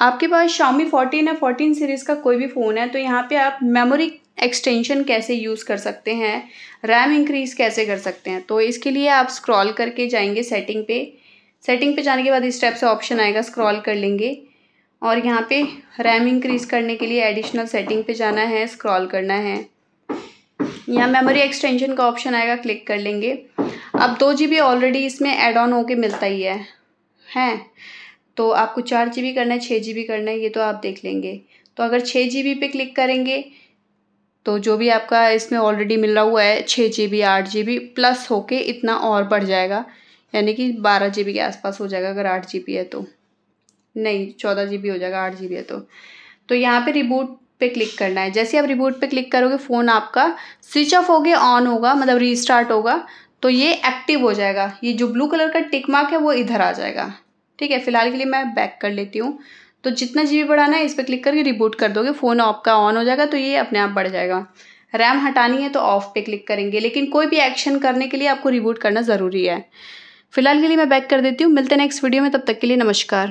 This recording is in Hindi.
आपके पास शामी फोर्टीन या फोर्टीन सीरीज़ का कोई भी फ़ोन है तो यहाँ पे आप मेमोरी एक्सटेंशन कैसे यूज़ कर सकते हैं रैम इंक्रीज़ कैसे कर सकते हैं तो इसके लिए आप स्क्रॉल करके जाएंगे सेटिंग पे सेटिंग पे जाने के बाद इस टाइप से ऑप्शन आएगा स्क्रॉल कर लेंगे और यहाँ पे रैम इंक्रीज़ करने के लिए एडिशनल सेटिंग पे जाना है स्क्रॉल करना है यहाँ मेमोरी एक्सटेंशन का ऑप्शन आएगा क्लिक कर लेंगे अब दो जी ऑलरेडी इसमें एड ऑन होके मिलता ही है हैं तो आपको चार जी करना है छः जी करना है ये तो आप देख लेंगे तो अगर छः जी पे क्लिक करेंगे तो जो भी आपका इसमें ऑलरेडी मिला हुआ है छः जी बी आठ जी बी प्लस होके इतना और बढ़ जाएगा यानी कि बारह जी बी के आसपास हो जाएगा अगर आठ जी बी है तो नहीं चौदह जी बी हो जाएगा आठ जी बी है तो तो यहाँ पे रिबूट पे क्लिक करना है जैसे आप रिबूट पे क्लिक करोगे फ़ोन आपका स्विच ऑफ हो गया ऑन होगा मतलब रीस्टार्ट होगा तो ये एक्टिव हो जाएगा ये जो ब्लू कलर का टिक मार्क है वो इधर आ जाएगा ठीक है फिलहाल के लिए मैं बैक कर लेती हूँ तो जितना जी बढ़ाना है इस पर क्लिक करके रिबूट कर दोगे फ़ोन आपका ऑन हो जाएगा तो ये अपने आप बढ़ जाएगा रैम हटानी है तो ऑफ पे क्लिक करेंगे लेकिन कोई भी एक्शन करने के लिए आपको रिबूट करना ज़रूरी है फिलहाल के लिए मैं बैक कर देती हूँ मिलते हैं नेक्स्ट वीडियो में तब तक के लिए नमस्कार